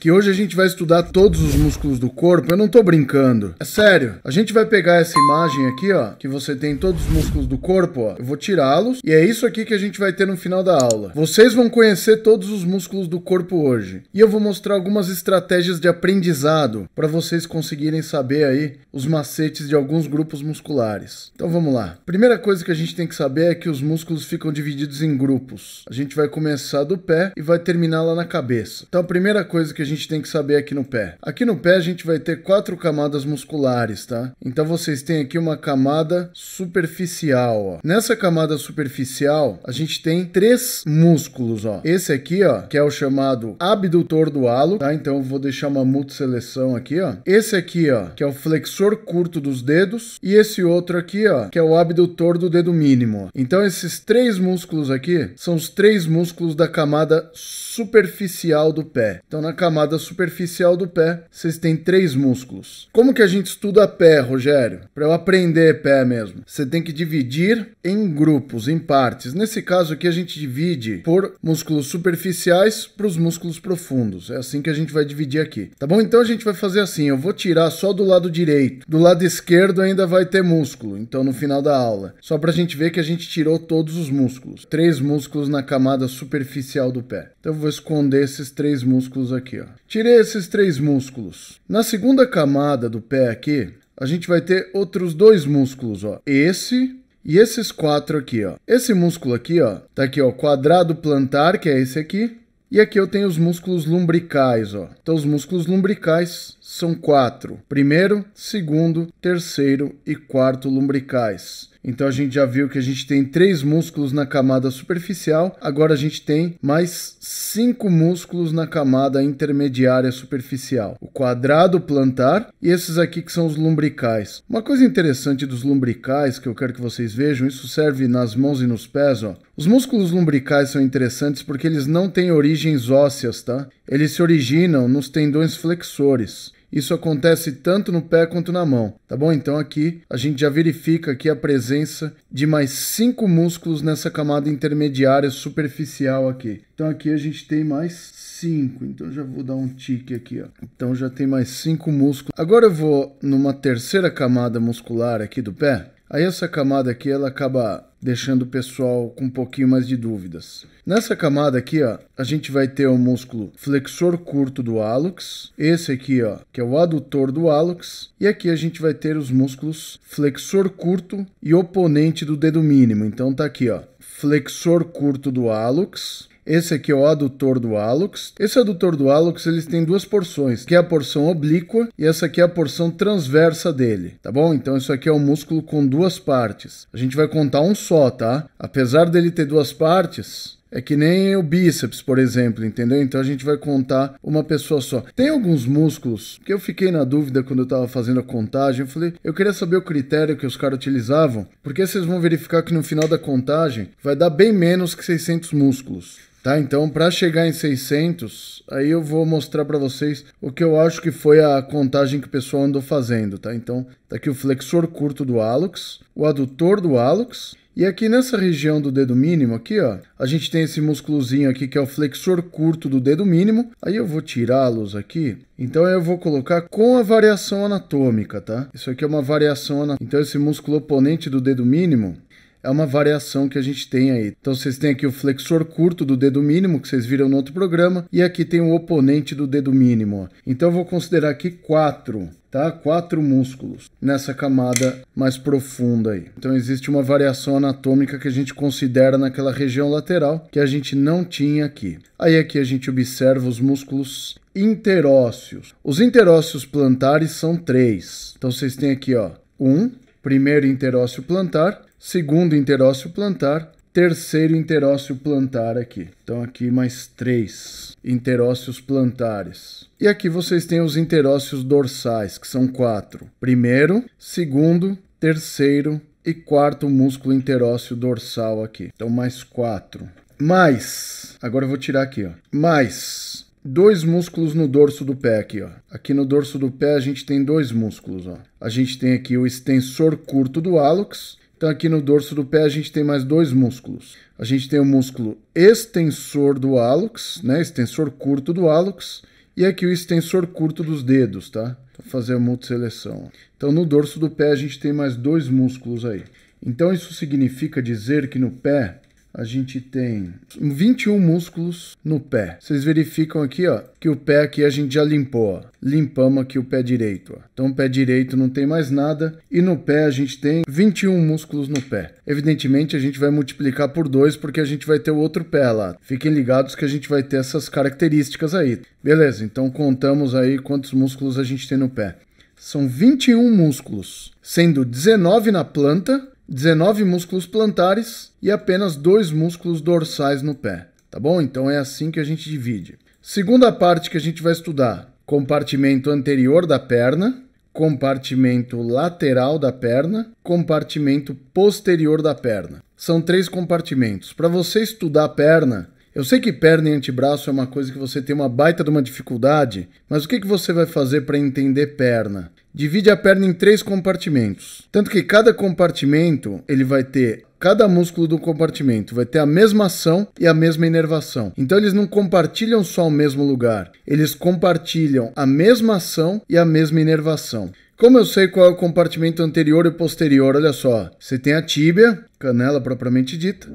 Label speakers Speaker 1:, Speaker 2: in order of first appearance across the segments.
Speaker 1: que hoje a gente vai estudar todos os músculos do corpo, eu não tô brincando. É sério. A gente vai pegar essa imagem aqui, ó, que você tem todos os músculos do corpo, ó. Eu vou tirá-los e é isso aqui que a gente vai ter no final da aula. Vocês vão conhecer todos os músculos do corpo hoje. E eu vou mostrar algumas estratégias de aprendizado para vocês conseguirem saber aí os macetes de alguns grupos musculares. Então vamos lá. Primeira coisa que a gente tem que saber é que os músculos ficam divididos em grupos. A gente vai começar do pé e vai terminar lá na cabeça. Então a primeira coisa que a gente tem que saber aqui no pé? Aqui no pé a gente vai ter quatro camadas musculares, tá? Então vocês têm aqui uma camada superficial, ó. Nessa camada superficial, a gente tem três músculos, ó. Esse aqui, ó, que é o chamado abdutor do halo, tá? Então eu vou deixar uma multiseleção aqui, ó. Esse aqui, ó, que é o flexor curto dos dedos e esse outro aqui, ó, que é o abdutor do dedo mínimo. Então esses três músculos aqui são os três músculos da camada superficial do pé. Então na camada camada superficial do pé, vocês têm três músculos. Como que a gente estuda pé, Rogério? Para eu aprender pé mesmo. Você tem que dividir em grupos, em partes. Nesse caso aqui, a gente divide por músculos superficiais para os músculos profundos. É assim que a gente vai dividir aqui. Tá bom? Então a gente vai fazer assim: eu vou tirar só do lado direito. Do lado esquerdo ainda vai ter músculo. Então no final da aula. Só para a gente ver que a gente tirou todos os músculos. Três músculos na camada superficial do pé. Então eu vou esconder esses três músculos aqui, ó. Tirei esses três músculos. Na segunda camada do pé aqui, a gente vai ter outros dois músculos, ó. Esse e esses quatro aqui, ó. Esse músculo aqui, ó, tá aqui, ó, quadrado plantar, que é esse aqui. E aqui eu tenho os músculos lumbricais, ó. Então os músculos lumbricais são quatro: primeiro, segundo, terceiro e quarto lumbricais. Então a gente já viu que a gente tem três músculos na camada superficial, agora a gente tem mais cinco músculos na camada intermediária superficial: o quadrado plantar e esses aqui que são os lumbricais. Uma coisa interessante dos lumbricais que eu quero que vocês vejam, isso serve nas mãos e nos pés, ó. Os músculos lumbricais são interessantes porque eles não têm origens ósseas, tá? Eles se originam nos tendões flexores. Isso acontece tanto no pé quanto na mão, tá bom? Então aqui a gente já verifica aqui a presença de mais cinco músculos nessa camada intermediária superficial aqui. Então aqui a gente tem mais cinco. Então já vou dar um tique aqui, ó. Então já tem mais cinco músculos. Agora eu vou numa terceira camada muscular aqui do pé. Aí essa camada aqui ela acaba deixando o pessoal com um pouquinho mais de dúvidas. Nessa camada aqui, ó, a gente vai ter o músculo flexor curto do hálux, esse aqui, ó, que é o adutor do hálux, e aqui a gente vai ter os músculos flexor curto e oponente do dedo mínimo. Então tá aqui, ó, flexor curto do hálux, esse aqui é o adutor do hálux. Esse adutor do hálux eles têm duas porções, que é a porção oblíqua e essa aqui é a porção transversa dele, tá bom? Então isso aqui é um músculo com duas partes. A gente vai contar um só, tá? Apesar dele ter duas partes, é que nem o bíceps, por exemplo, entendeu? Então a gente vai contar uma pessoa só. Tem alguns músculos que eu fiquei na dúvida quando eu estava fazendo a contagem. Eu falei, eu queria saber o critério que os caras utilizavam, porque vocês vão verificar que no final da contagem vai dar bem menos que 600 músculos. Tá, então para chegar em 600, aí eu vou mostrar para vocês o que eu acho que foi a contagem que o pessoal andou fazendo, tá? Então, tá aqui o flexor curto do hálux, o adutor do hálux, e aqui nessa região do dedo mínimo aqui, ó, a gente tem esse músculozinho aqui que é o flexor curto do dedo mínimo. Aí eu vou tirá-los aqui. Então eu vou colocar com a variação anatômica, tá? Isso aqui é uma variação anatômica. Então esse músculo oponente do dedo mínimo, é uma variação que a gente tem aí. Então vocês têm aqui o flexor curto do dedo mínimo, que vocês viram no outro programa, e aqui tem o oponente do dedo mínimo. Então eu vou considerar aqui quatro, tá? Quatro músculos nessa camada mais profunda aí. Então existe uma variação anatômica que a gente considera naquela região lateral que a gente não tinha aqui. Aí aqui a gente observa os músculos interósseos. Os interósseos plantares são três. Então vocês têm aqui, ó, um, primeiro interósseo plantar, segundo interósseo plantar, terceiro interósseo plantar aqui. Então aqui mais três interósseos plantares. E aqui vocês têm os interósseos dorsais, que são quatro. Primeiro, segundo, terceiro e quarto músculo interósseo dorsal aqui. Então mais quatro. Mais, agora eu vou tirar aqui, ó. Mais dois músculos no dorso do pé aqui, ó. Aqui no dorso do pé a gente tem dois músculos, ó. A gente tem aqui o extensor curto do hálux. Então aqui no dorso do pé a gente tem mais dois músculos. A gente tem o músculo extensor do hálux, né? Extensor curto do hálux. E aqui o extensor curto dos dedos, tá? Então, fazer a multiseleção. Então no dorso do pé a gente tem mais dois músculos aí. Então isso significa dizer que no pé a gente tem 21 músculos no pé. Vocês verificam aqui, ó, que o pé aqui a gente já limpou, ó. Limpamos aqui o pé direito, ó. Então o pé direito não tem mais nada e no pé a gente tem 21 músculos no pé. Evidentemente a gente vai multiplicar por 2 porque a gente vai ter o outro pé lá. Fiquem ligados que a gente vai ter essas características aí. Beleza, então contamos aí quantos músculos a gente tem no pé. São 21 músculos, sendo 19 na planta, 19 músculos plantares e apenas dois músculos dorsais no pé, tá bom? Então é assim que a gente divide. Segunda parte que a gente vai estudar: compartimento anterior da perna, compartimento lateral da perna, compartimento posterior da perna. São três compartimentos. Para você estudar a perna, eu sei que perna e antebraço é uma coisa que você tem uma baita de uma dificuldade, mas o que, que você vai fazer para entender perna? Divide a perna em três compartimentos. Tanto que cada compartimento ele vai ter cada músculo do compartimento vai ter a mesma ação e a mesma inervação. Então eles não compartilham só o mesmo lugar, eles compartilham a mesma ação e a mesma inervação. Como eu sei qual é o compartimento anterior e posterior, olha só, você tem a tíbia, canela propriamente dita,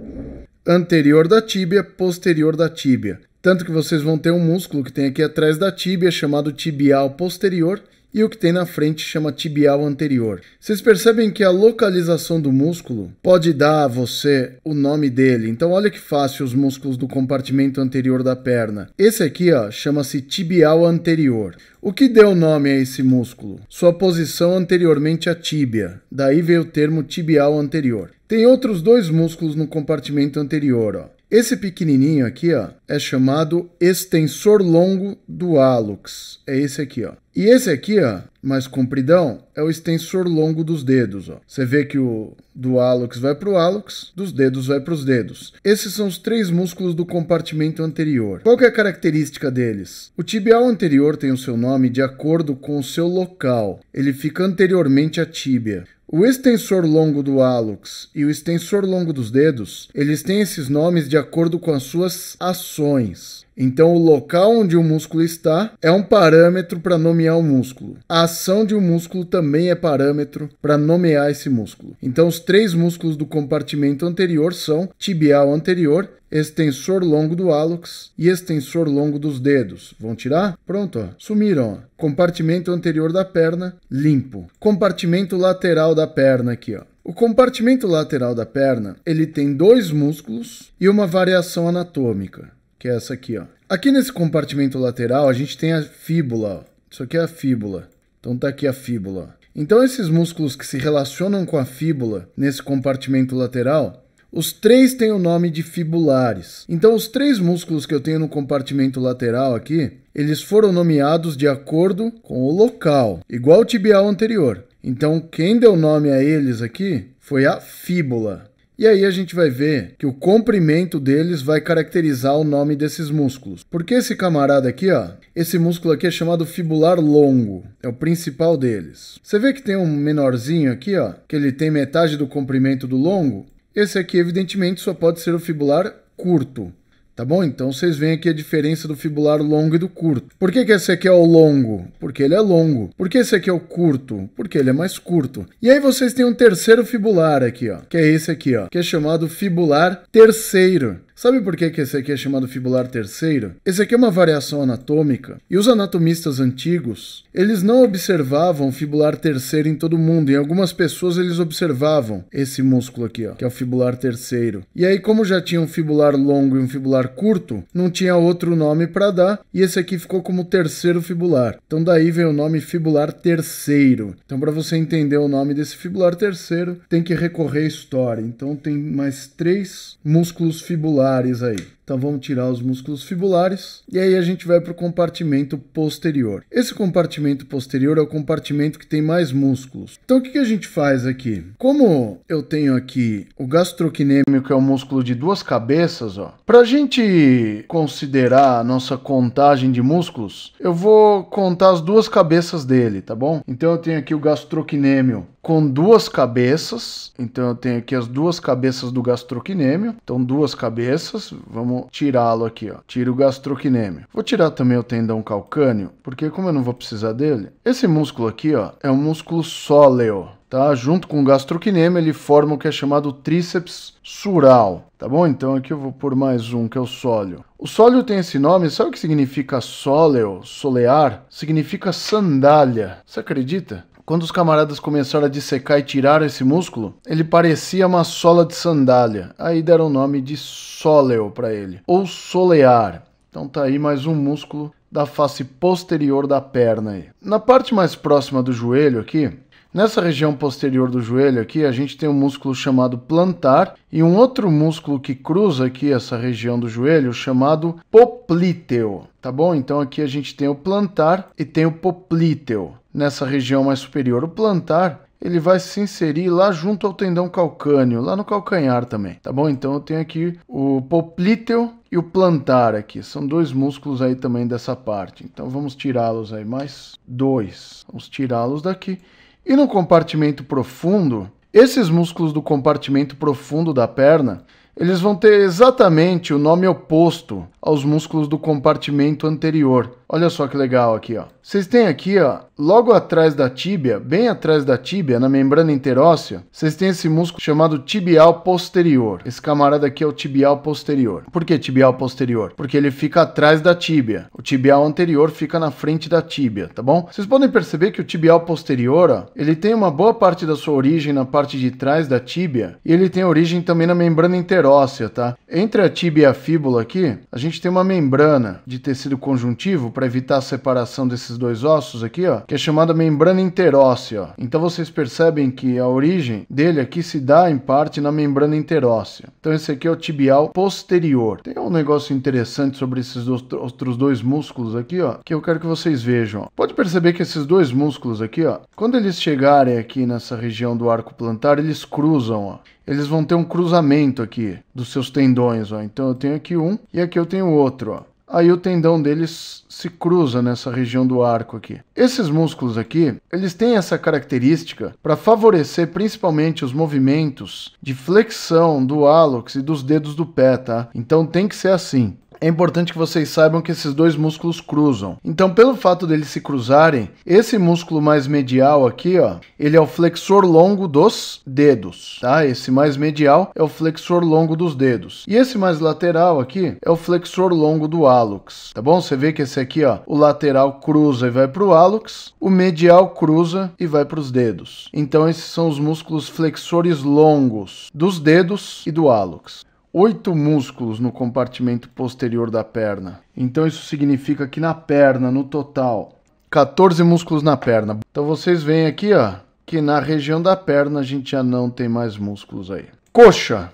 Speaker 1: anterior da tíbia, posterior da tíbia. Tanto que vocês vão ter um músculo que tem aqui atrás da tíbia, chamado tibial posterior, e o que tem na frente chama tibial anterior. Vocês percebem que a localização do músculo pode dar a você o nome dele. Então olha que fácil os músculos do compartimento anterior da perna. Esse aqui, ó, chama-se tibial anterior. O que deu nome a esse músculo? Sua posição anteriormente à tíbia. Daí veio o termo tibial anterior. Tem outros dois músculos no compartimento anterior, ó. Esse pequenininho aqui ó, é chamado extensor longo do hálux. É esse aqui. ó. E esse aqui, ó, mais compridão, é o extensor longo dos dedos. Ó. Você vê que o do hálux vai para o hálux, dos dedos vai para os dedos. Esses são os três músculos do compartimento anterior. Qual é a característica deles? O tibial anterior tem o seu nome de acordo com o seu local. Ele fica anteriormente à tíbia. O extensor longo do hálux e o extensor longo dos dedos, eles têm esses nomes de acordo com as suas ações. Então, o local onde o músculo está é um parâmetro para nomear o músculo. A ação de um músculo também é parâmetro para nomear esse músculo. Então, os três músculos do compartimento anterior são tibial anterior, extensor longo do hálux e extensor longo dos dedos. Vão tirar? Pronto, ó. sumiram. Ó. Compartimento anterior da perna, limpo. Compartimento lateral da perna aqui, ó. O compartimento lateral da perna, ele tem dois músculos e uma variação anatômica que é essa aqui, ó. Aqui nesse compartimento lateral, a gente tem a fíbula, ó. Isso aqui é a fíbula. Então tá aqui a fíbula. Então esses músculos que se relacionam com a fíbula nesse compartimento lateral, os três têm o nome de fibulares. Então, os três músculos que eu tenho no compartimento lateral aqui, eles foram nomeados de acordo com o local, igual o tibial anterior. Então, quem deu nome a eles aqui foi a fíbula. E aí a gente vai ver que o comprimento deles vai caracterizar o nome desses músculos. Porque esse camarada aqui, ó, esse músculo aqui é chamado fibular longo, é o principal deles. Você vê que tem um menorzinho aqui, ó, que ele tem metade do comprimento do longo? Esse aqui, evidentemente, só pode ser o fibular curto. Tá bom? Então vocês veem aqui a diferença do fibular longo e do curto. Por que, que esse aqui é o longo? Porque ele é longo. Por que esse aqui é o curto? Porque ele é mais curto. E aí vocês têm um terceiro fibular aqui, ó, que é esse aqui, ó, que é chamado fibular terceiro. Sabe por que, esse aqui é chamado fibular terceiro? Esse aqui é uma variação anatômica e os anatomistas antigos, eles não observavam fibular terceiro em todo mundo. Em algumas pessoas eles observavam esse músculo aqui, ó, que é o fibular terceiro. E aí como já tinha um fibular longo e um fibular curto, não tinha outro nome para dar e esse aqui ficou como terceiro fibular. Então daí vem o nome fibular terceiro. Então para você entender o nome desse fibular terceiro, tem que recorrer à história. Então tem mais três músculos fibulares populares aí. Então vamos tirar os músculos fibulares e aí a gente vai para o compartimento posterior. Esse compartimento posterior é o compartimento que tem mais músculos. Então o que, que a gente faz aqui? Como eu tenho aqui o gastroquinêmio, que é o músculo de duas cabeças, ó. Para a gente considerar a nossa contagem de músculos, eu vou contar as duas cabeças dele, tá bom? Então eu tenho aqui o gastroquinêmio com duas cabeças. Então eu tenho aqui as duas cabeças do gastroquinêmio. Então duas cabeças. Vamos tirá-lo aqui, ó. Tiro o gastrocnêmio. Vou tirar também o tendão calcâneo, porque como eu não vou precisar dele, esse músculo aqui, ó, é um músculo sóleo. Tá? Junto com o gastrocnêmio, ele forma o que é chamado tríceps sural, tá bom? Então aqui eu vou por mais um, que é o sóleo. O sóleo tem esse nome, sabe o que significa sóleo, solear? Significa sandália. Você acredita? Quando os camaradas começaram a dissecar e tiraram esse músculo, ele parecia uma sola de sandália. Aí deram o nome de sóleo para ele, ou solear. Então tá aí mais um músculo da face posterior da perna aí. Na parte mais próxima do joelho aqui, Nessa região posterior do joelho aqui, a gente tem um músculo chamado plantar e um outro músculo que cruza aqui essa região do joelho chamado poplíteo, tá bom? Então aqui a gente tem o plantar e tem o poplíteo nessa região mais superior. O plantar, ele vai se inserir lá junto ao tendão calcâneo, lá no calcanhar também, tá bom? Então eu tenho aqui o popliteo e o plantar aqui, são dois músculos aí também dessa parte. Então vamos tirá-los aí, mais dois. Vamos tirá-los daqui. E no compartimento profundo, esses músculos do compartimento profundo da perna, eles vão ter exatamente o nome oposto aos músculos do compartimento anterior. Olha só que legal aqui, ó. Vocês têm aqui, ó, logo atrás da tíbia, bem atrás da tíbia, na membrana interóssea, vocês têm esse músculo chamado tibial posterior. Esse camarada aqui é o tibial posterior. Por que tibial posterior? Porque ele fica atrás da tíbia. O tibial anterior fica na frente da tíbia, tá bom? Vocês podem perceber que o tibial posterior, ó, ele tem uma boa parte da sua origem na parte de trás da tíbia e ele tem origem também na membrana interóssea superóssea, tá? Entre a tibia e a fíbula aqui, a gente tem uma membrana de tecido conjuntivo para evitar a separação desses dois ossos aqui, ó, que é chamada membrana interóssea. Ó. Então vocês percebem que a origem dele aqui se dá em parte na membrana interóssea. Então esse aqui é o tibial posterior. Tem um negócio interessante sobre esses outros dois músculos aqui, ó, que eu quero que vocês vejam. Pode perceber que esses dois músculos aqui, ó, quando eles chegarem aqui nessa região do arco plantar, eles cruzam, ó eles vão ter um cruzamento aqui dos seus tendões, ó. Então eu tenho aqui um e aqui eu tenho outro, ó. Aí o tendão deles se cruza nessa região do arco aqui. Esses músculos aqui, eles têm essa característica para favorecer principalmente os movimentos de flexão do hálux e dos dedos do pé, tá? Então tem que ser assim é importante que vocês saibam que esses dois músculos cruzam. Então, pelo fato deles se cruzarem, esse músculo mais medial aqui, ó, ele é o flexor longo dos dedos, tá? Esse mais medial é o flexor longo dos dedos. E esse mais lateral aqui é o flexor longo do hálux, tá bom? Você vê que esse aqui, ó, o lateral cruza e vai para o hálux, o medial cruza e vai para os dedos. Então, esses são os músculos flexores longos dos dedos e do hálux oito músculos no compartimento posterior da perna. Então isso significa que na perna, no total, 14 músculos na perna. Então vocês veem aqui, ó, que na região da perna a gente já não tem mais músculos aí. Coxa.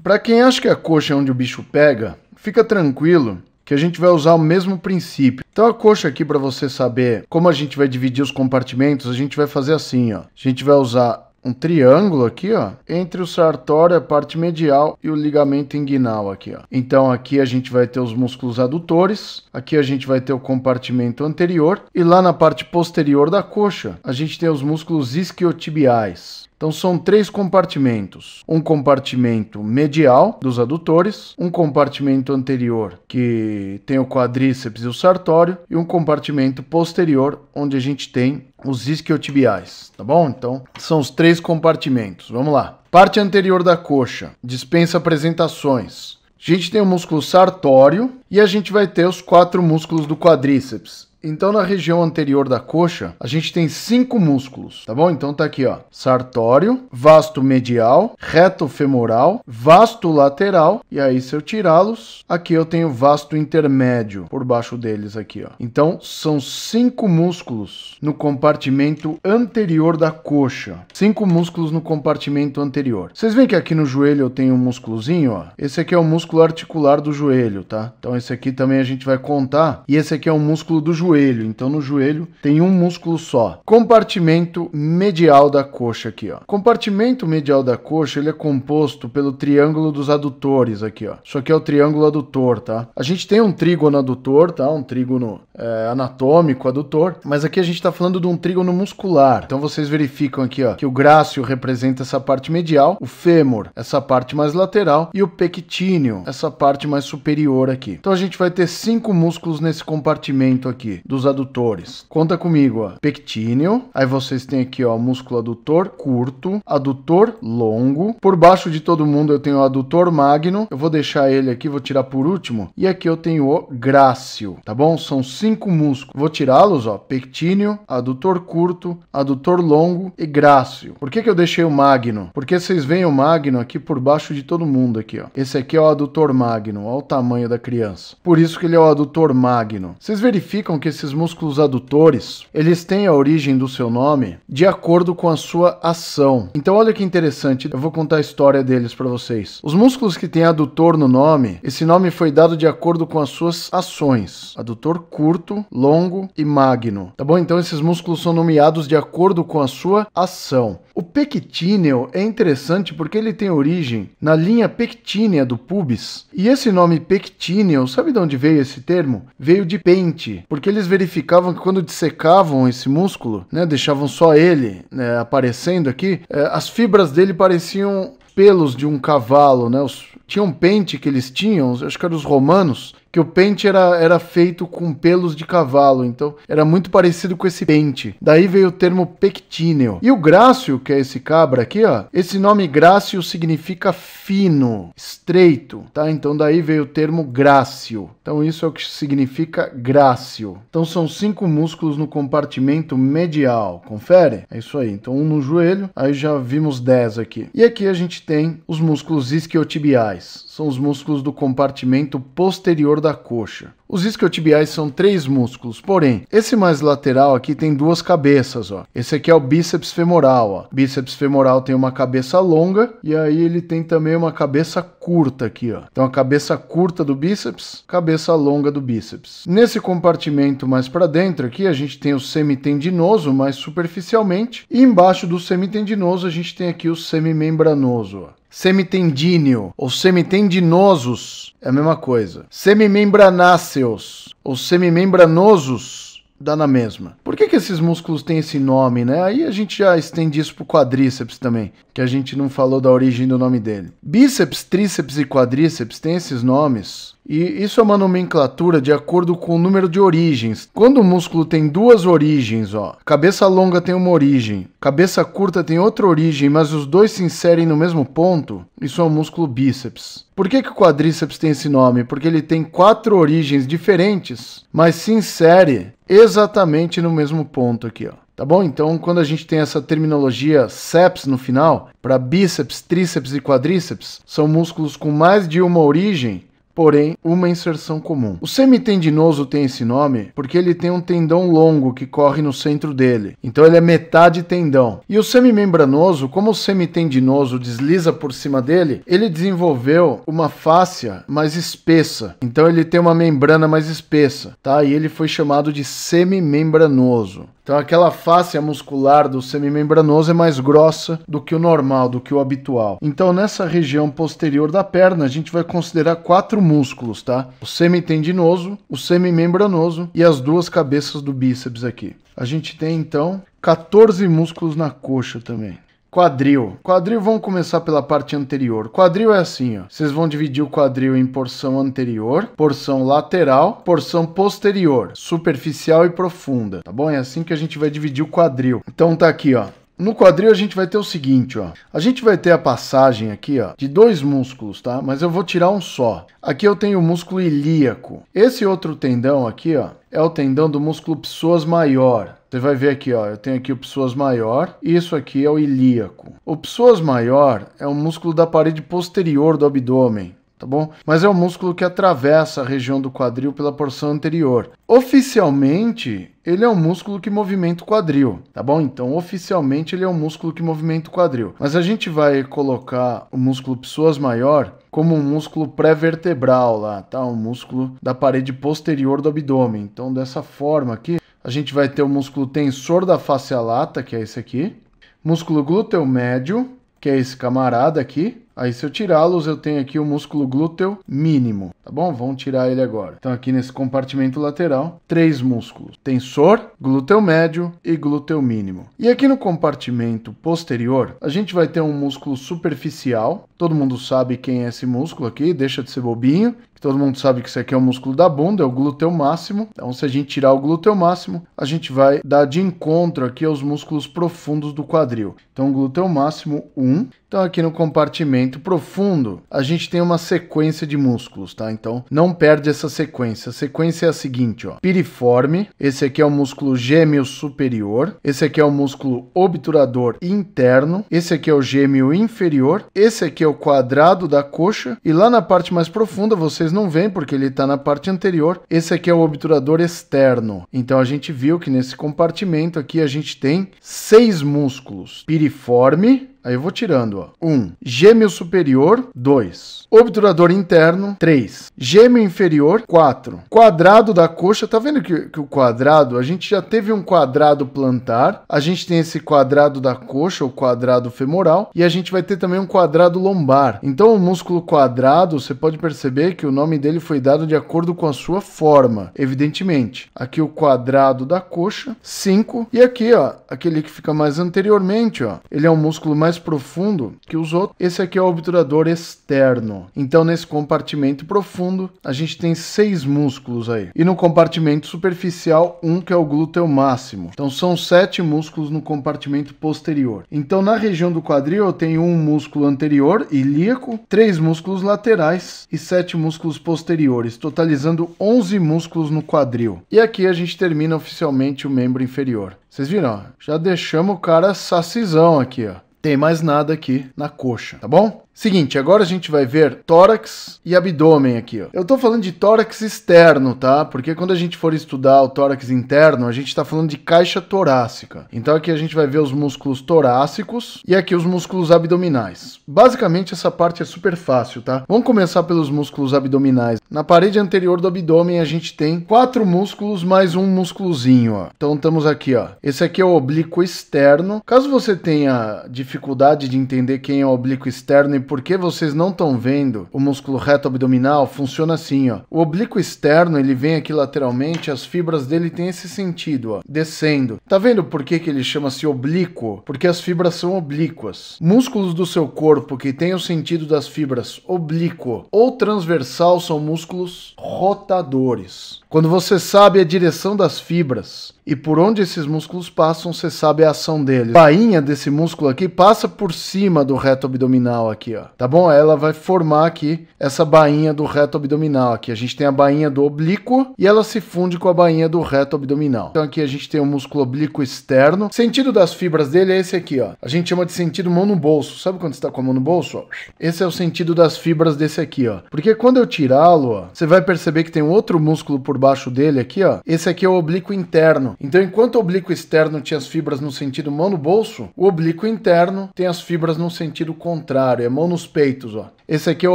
Speaker 1: Para quem acha que a coxa é onde o bicho pega, fica tranquilo que a gente vai usar o mesmo princípio. Então a coxa aqui para você saber como a gente vai dividir os compartimentos, a gente vai fazer assim, ó. A gente vai usar um triângulo aqui, ó, entre o sartório, a parte medial e o ligamento inguinal aqui, ó. Então aqui a gente vai ter os músculos adutores, aqui a gente vai ter o compartimento anterior e lá na parte posterior da coxa a gente tem os músculos isquiotibiais. Então são três compartimentos: um compartimento medial dos adutores, um compartimento anterior que tem o quadríceps e o sartório e um compartimento posterior onde a gente tem os isquiotibiais, tá bom? Então são os três compartimentos. Vamos lá. Parte anterior da coxa dispensa apresentações. A gente tem o músculo sartório e a gente vai ter os quatro músculos do quadríceps. Então, na região anterior da coxa, a gente tem cinco músculos, tá bom? Então tá aqui, ó: sartório, vasto medial, reto femoral, vasto lateral, e aí se eu tirá-los, aqui eu tenho vasto intermédio por baixo deles aqui, ó. Então, são cinco músculos no compartimento anterior da coxa. Cinco músculos no compartimento anterior. Vocês veem que aqui no joelho eu tenho um músculozinho, ó. Esse aqui é o músculo articular do joelho, tá? Então esse aqui também a gente vai contar, e esse aqui é o músculo do joelho joelho. Então no joelho tem um músculo só. Compartimento medial da coxa aqui, ó. Compartimento medial da coxa, ele é composto pelo triângulo dos adutores aqui, ó. Isso aqui é o triângulo adutor, tá? A gente tem um trígono adutor, tá? Um trígono é, anatômico adutor, mas aqui a gente tá falando de um trígono muscular. Então vocês verificam aqui, ó, que o grácio representa essa parte medial, o fêmur, essa parte mais lateral e o pectíneo, essa parte mais superior aqui. Então a gente vai ter cinco músculos nesse compartimento aqui dos adutores. Conta comigo, ó. Pectíneo. Aí vocês têm aqui, ó, músculo adutor curto, adutor longo. Por baixo de todo mundo eu tenho o adutor magno. Eu vou deixar ele aqui, vou tirar por último. E aqui eu tenho o grácil, tá bom? São cinco músculos. Vou tirá-los, ó. Pectíneo, adutor curto, adutor longo e grácil. Por que que eu deixei o magno? Porque vocês veem o magno aqui por baixo de todo mundo aqui, ó. Esse aqui é o adutor magno, Olha o tamanho da criança. Por isso que ele é o adutor magno. Vocês verificam que esses músculos adutores, eles têm a origem do seu nome de acordo com a sua ação. Então olha que interessante, eu vou contar a história deles para vocês. Os músculos que têm adutor no nome, esse nome foi dado de acordo com as suas ações. Adutor curto, longo e magno. Tá bom? Então esses músculos são nomeados de acordo com a sua ação. O pectíneo é interessante porque ele tem origem na linha pectínea do pubis. E esse nome pectíneo, sabe de onde veio esse termo? Veio de pente, porque ele eles verificavam que quando dissecavam esse músculo, né, deixavam só ele né, aparecendo aqui, é, as fibras dele pareciam pelos de um cavalo, né? Os, tinha um pente que eles tinham, acho que eram os romanos, que o pente era, era feito com pelos de cavalo, então era muito parecido com esse pente. Daí veio o termo pectíneo. E o grácio, que é esse cabra aqui, ó, esse nome grácio significa fino, estreito, tá? Então daí veio o termo grácio. Então isso é o que significa grácio. Então são cinco músculos no compartimento medial, confere? É isso aí, então um no joelho, aí já vimos dez aqui. E aqui a gente tem os músculos isquiotibiais. São os músculos do compartimento posterior da coxa. Os isquiotibiais são três músculos, porém, esse mais lateral aqui tem duas cabeças, ó. Esse aqui é o bíceps femoral, ó. Bíceps femoral tem uma cabeça longa e aí ele tem também uma cabeça curta aqui, ó. Então a cabeça curta do bíceps, cabeça longa do bíceps. Nesse compartimento mais para dentro aqui, a gente tem o semitendinoso mais superficialmente e embaixo do semitendinoso a gente tem aqui o semimembranoso, ó semitendíneo ou semitendinosos é a mesma coisa. Semimembranáceo os ou semimembranosos, dá na mesma. Por que, que esses músculos têm esse nome, né? Aí a gente já estende isso pro quadríceps também, que a gente não falou da origem do nome dele. Bíceps, tríceps e quadríceps têm esses nomes e isso é uma nomenclatura de acordo com o número de origens. Quando o músculo tem duas origens, ó, cabeça longa tem uma origem, cabeça curta tem outra origem, mas os dois se inserem no mesmo ponto, isso é o músculo bíceps. Por que, que o quadríceps tem esse nome? Porque ele tem quatro origens diferentes, mas se insere exatamente no mesmo ponto aqui, ó. Tá bom? Então, quando a gente tem essa terminologia seps no final, para bíceps, tríceps e quadríceps, são músculos com mais de uma origem porém uma inserção comum. O semitendinoso tem esse nome porque ele tem um tendão longo que corre no centro dele, então ele é metade tendão. E o semimembranoso, como o semitendinoso desliza por cima dele, ele desenvolveu uma fáscia mais espessa, então ele tem uma membrana mais espessa, tá? E ele foi chamado de semimembranoso. Então aquela fáscia muscular do semimembranoso é mais grossa do que o normal, do que o habitual. Então nessa região posterior da perna, a gente vai considerar quatro músculos, tá? O semitendinoso, o semimembranoso e as duas cabeças do bíceps aqui. A gente tem então 14 músculos na coxa também. Quadril. Quadril, vamos começar pela parte anterior. Quadril é assim, ó. Vocês vão dividir o quadril em porção anterior, porção lateral, porção posterior, superficial e profunda, tá bom? É assim que a gente vai dividir o quadril. Então tá aqui, ó. No quadril a gente vai ter o seguinte, ó. A gente vai ter a passagem aqui, ó, de dois músculos, tá? Mas eu vou tirar um só. Aqui eu tenho o músculo ilíaco. Esse outro tendão aqui, ó, é o tendão do músculo psoas maior. Você vai ver aqui, ó, eu tenho aqui o psoas maior, isso aqui é o ilíaco. O psoas maior é o músculo da parede posterior do abdômen, tá bom? Mas é o músculo que atravessa a região do quadril pela porção anterior. Oficialmente, ele é um músculo que movimenta o quadril, tá bom? Então, oficialmente, ele é um músculo que movimenta o quadril. Mas a gente vai colocar o músculo psoas maior como um músculo pré-vertebral lá, tá? Um músculo da parede posterior do abdômen. Então, dessa forma aqui, a gente vai ter o músculo tensor da face lata, que é esse aqui, músculo glúteo médio, que é esse camarada aqui. Aí se eu tirá-los, eu tenho aqui o músculo glúteo mínimo, tá bom? Vamos tirar ele agora. Então aqui nesse compartimento lateral, três músculos: tensor, glúteo médio e glúteo mínimo. E aqui no compartimento posterior, a gente vai ter um músculo superficial. Todo mundo sabe quem é esse músculo aqui, deixa de ser bobinho que todo mundo sabe que isso aqui é o músculo da bunda, é o glúteo máximo. Então, se a gente tirar o glúteo máximo, a gente vai dar de encontro aqui aos músculos profundos do quadril. Então, glúteo máximo 1. Então, aqui no compartimento profundo, a gente tem uma sequência de músculos, tá? Então, não perde essa sequência. A sequência é a seguinte, ó. Piriforme, esse aqui é o músculo gêmeo superior, esse aqui é o músculo obturador interno, esse aqui é o gêmeo inferior, esse aqui é o quadrado da coxa, e lá na parte mais profunda, vocês vocês não veem porque ele está na parte anterior. Esse aqui é o obturador externo. Então a gente viu que nesse compartimento aqui a gente tem seis músculos: piriforme, Aí eu vou tirando, ó. 1. Um, gêmeo superior, 2. Obturador interno, 3. Gêmeo inferior, 4. Quadrado da coxa, tá vendo que, que o quadrado, a gente já teve um quadrado plantar, a gente tem esse quadrado da coxa, o quadrado femoral, e a gente vai ter também um quadrado lombar. Então o músculo quadrado, você pode perceber que o nome dele foi dado de acordo com a sua forma, evidentemente. Aqui o quadrado da coxa, 5. E aqui, ó, aquele que fica mais anteriormente, ó, ele é um músculo mais profundo que os outros. Esse aqui é o obturador externo. Então, nesse compartimento profundo, a gente tem seis músculos aí. E no compartimento superficial, um que é o glúteo máximo. Então, são sete músculos no compartimento posterior. Então, na região do quadril, eu tenho um músculo anterior, ilíaco, três músculos laterais e sete músculos posteriores, totalizando 11 músculos no quadril. E aqui a gente termina oficialmente o membro inferior. Vocês viram? Já deixamos o cara sacizão aqui, ó tem mais nada aqui na coxa, tá bom? Seguinte, agora a gente vai ver tórax e abdômen aqui. Ó. Eu estou falando de tórax externo, tá? Porque quando a gente for estudar o tórax interno, a gente está falando de caixa torácica. Então aqui a gente vai ver os músculos torácicos e aqui os músculos abdominais. Basicamente essa parte é super fácil, tá? Vamos começar pelos músculos abdominais. Na parede anterior do abdômen a gente tem quatro músculos mais um músculozinho, ó. Então estamos aqui, ó. Esse aqui é o oblíquo externo. Caso você tenha dificuldade de entender quem é o oblíquo externo e por que vocês não estão vendo o músculo reto abdominal funciona assim, ó. O oblíquo externo, ele vem aqui lateralmente, as fibras dele têm esse sentido, ó, descendo. Tá vendo por que, que ele chama-se oblíquo? Porque as fibras são oblíquas. Músculos do seu corpo que têm o sentido das fibras oblíquo ou transversal são músculos rotadores. Quando você sabe a direção das fibras e por onde esses músculos passam, você sabe a ação deles. A bainha desse músculo aqui passa por cima do reto abdominal aqui, ó. Tá bom? Ela vai formar aqui essa bainha do reto abdominal aqui. A gente tem a bainha do oblíquo e ela se funde com a bainha do reto abdominal. Então aqui a gente tem o músculo oblíquo externo. O sentido das fibras dele é esse aqui, ó. A gente chama de sentido mão no bolso. Sabe quando você tá com a mão no bolso? Esse é o sentido das fibras desse aqui, ó. Porque quando eu tirá-lo, ó, você vai perceber que tem um outro músculo por baixo dele aqui, ó, esse aqui é o oblíquo interno. Então, enquanto o oblíquo externo tinha as fibras no sentido mão no bolso, o oblíquo interno tem as fibras no sentido contrário, é mão nos peitos, ó. Esse aqui é o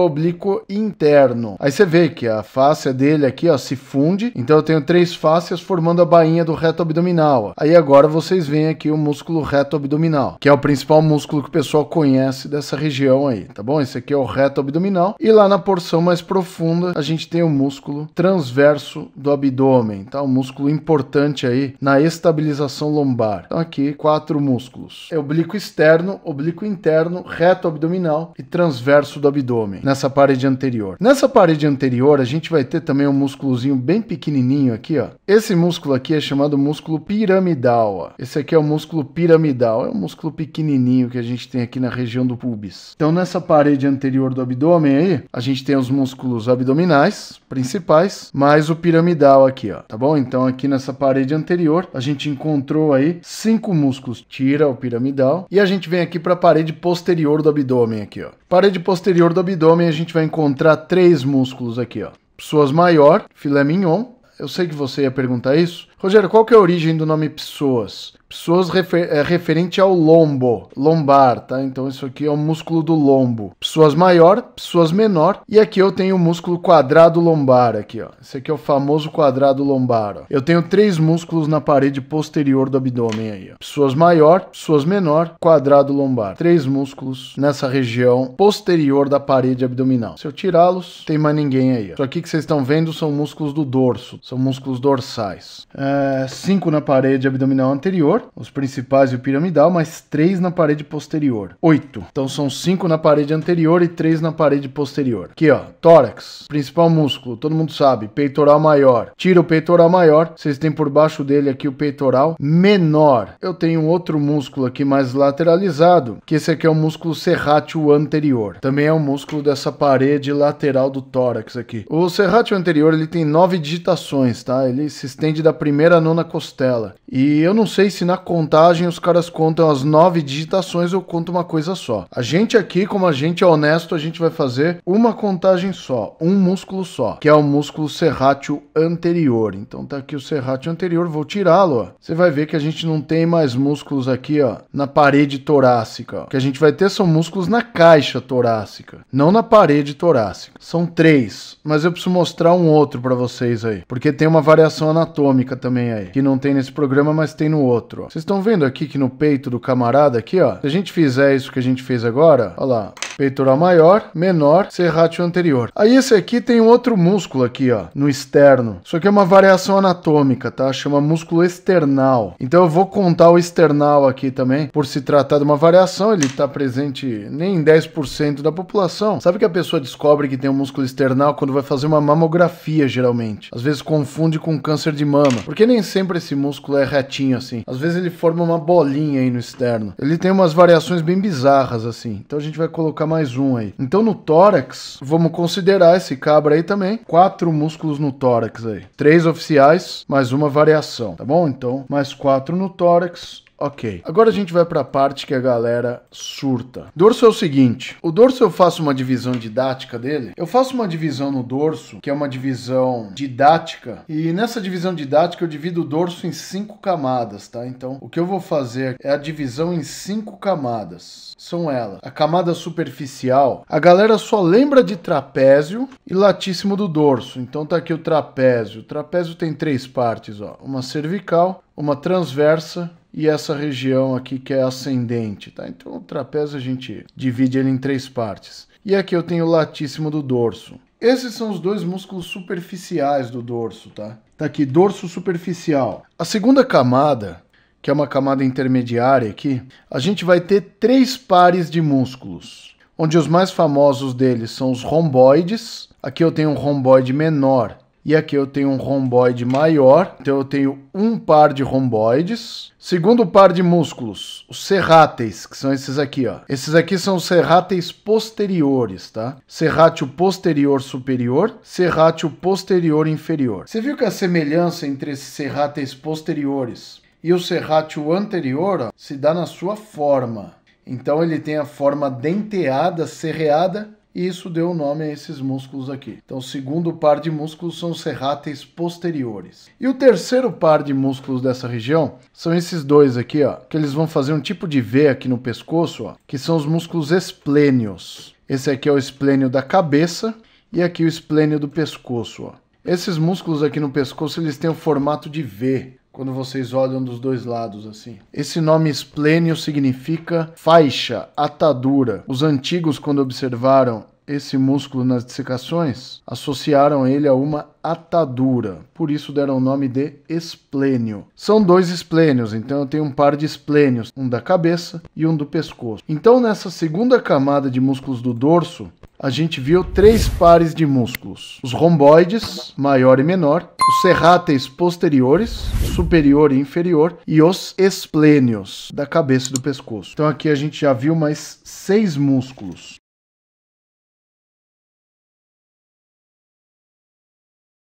Speaker 1: oblíquo interno. Aí você vê que a face dele aqui, ó, se funde. Então eu tenho três faces formando a bainha do reto abdominal. Ó. Aí agora vocês veem aqui o músculo reto abdominal, que é o principal músculo que o pessoal conhece dessa região aí, tá bom? Esse aqui é o reto abdominal. E lá na porção mais profunda, a gente tem o músculo transverso do abdômen, tá? Um músculo importante aí na estabilização lombar. Então aqui quatro músculos: é oblíquo externo, oblíquo interno, reto abdominal e transverso do abdômen, nessa parede anterior. Nessa parede anterior, a gente vai ter também um músculozinho bem pequenininho aqui, ó. Esse músculo aqui é chamado músculo piramidal, ó. Esse aqui é o músculo piramidal, é um músculo pequenininho que a gente tem aqui na região do pubis. Então nessa parede anterior do abdômen aí, a gente tem os músculos abdominais principais, mais o piramidal piramidal aqui, ó, tá bom? Então aqui nessa parede anterior, a gente encontrou aí cinco músculos, tira o piramidal, e a gente vem aqui para a parede posterior do abdômen aqui, ó. Parede posterior do abdômen, a gente vai encontrar três músculos aqui, ó. Psoas maior, filé mignon, eu sei que você ia perguntar isso, Rogério, qual que é a origem do nome Pessoas? Pessoas refer é referente ao lombo, lombar, tá? Então isso aqui é o músculo do lombo. Pessoas maior, pessoas menor. E aqui eu tenho o músculo quadrado lombar aqui, ó. Esse aqui é o famoso quadrado lombar, ó. Eu tenho três músculos na parede posterior do abdômen aí, ó. Pessoas maior, pessoas menor, quadrado lombar. Três músculos nessa região posterior da parede abdominal. Se eu tirá-los, tem mais ninguém aí, ó. Isso aqui que vocês estão vendo são músculos do dorso, são músculos dorsais. É... 5 é, cinco na parede abdominal anterior, os principais e o piramidal, mais três na parede posterior. Oito. Então são cinco na parede anterior e três na parede posterior. Aqui, ó, tórax, principal músculo, todo mundo sabe, peitoral maior. Tira o peitoral maior, vocês têm por baixo dele aqui o peitoral menor. Eu tenho outro músculo aqui mais lateralizado, que esse aqui é o músculo serrátil anterior. Também é um músculo dessa parede lateral do tórax aqui. O serrátil anterior, ele tem nove digitações, tá? Ele se estende da primeira primeira a nona costela. E eu não sei se na contagem os caras contam as nove digitações ou conta uma coisa só. A gente aqui, como a gente é honesto, a gente vai fazer uma contagem só, um músculo só, que é o músculo serrátil anterior. Então tá aqui o serrátil anterior, vou tirá-lo. Você vai ver que a gente não tem mais músculos aqui, ó, na parede torácica. Ó. O que a gente vai ter são músculos na caixa torácica, não na parede torácica. São três, mas eu preciso mostrar um outro para vocês aí, porque tem uma variação anatômica também aí, que não tem nesse programa, mas tem no outro. Vocês estão vendo aqui que no peito do camarada aqui, ó, se a gente fizer isso que a gente fez agora, ó lá, peitoral maior, menor, serratio anterior. Aí esse aqui tem um outro músculo aqui, ó, no externo. Isso aqui é uma variação anatômica, tá? Chama músculo external. Então eu vou contar o external aqui também, por se tratar de uma variação, ele tá presente nem em 10% da população. Sabe que a pessoa descobre que tem um músculo external quando vai fazer uma mamografia, geralmente. Às vezes confunde com câncer de mama. Porque nem sempre esse músculo é retinho assim. Às vezes ele forma uma bolinha aí no externo. Ele tem umas variações bem bizarras assim. Então a gente vai colocar mais um aí. Então no tórax, vamos considerar esse cabra aí também. Quatro músculos no tórax aí. Três oficiais, mais uma variação, tá bom? Então, mais quatro no tórax, Ok. Agora a gente vai para a parte que a galera surta. Dorso é o seguinte, o dorso eu faço uma divisão didática dele. Eu faço uma divisão no dorso, que é uma divisão didática, e nessa divisão didática eu divido o dorso em cinco camadas, tá? Então, o que eu vou fazer é a divisão em cinco camadas. São elas: a camada superficial, a galera só lembra de trapézio e latíssimo do dorso. Então tá aqui o trapézio. O trapézio tem três partes, ó: uma cervical, uma transversa e essa região aqui que é ascendente, tá? Então o trapézio a gente divide ele em três partes. E aqui eu tenho o latíssimo do dorso. Esses são os dois músculos superficiais do dorso, tá? Tá aqui, dorso superficial. A segunda camada, que é uma camada intermediária aqui, a gente vai ter três pares de músculos, onde os mais famosos deles são os romboides. Aqui eu tenho um romboide menor, e aqui eu tenho um romboide maior, então eu tenho um par de romboides. Segundo par de músculos, os serráteis, que são esses aqui, ó. Esses aqui são os serráteis posteriores, tá? Serrátil posterior superior, serrátil posterior inferior. Você viu que a semelhança entre esses serráteis posteriores e o serrátil anterior ó, se dá na sua forma. Então ele tem a forma denteada, serreada e isso deu o nome a esses músculos aqui. Então, o segundo par de músculos são os serráteis posteriores. E o terceiro par de músculos dessa região são esses dois aqui, ó, que eles vão fazer um tipo de V aqui no pescoço, ó, que são os músculos esplênios. Esse aqui é o esplênio da cabeça e aqui o esplênio do pescoço, ó. Esses músculos aqui no pescoço, eles têm o formato de V quando vocês olham dos dois lados assim. Esse nome esplênio significa faixa, atadura. Os antigos, quando observaram esse músculo nas dissecações, associaram ele a uma atadura, por isso deram o nome de esplênio. São dois esplênios, então eu tenho um par de esplênios, um da cabeça e um do pescoço. Então nessa segunda camada de músculos do dorso, a gente viu três pares de músculos: os romboides, maior e menor, os serráteis posteriores, superior e inferior, e os esplênios, da cabeça e do pescoço. Então aqui a gente já viu mais seis músculos.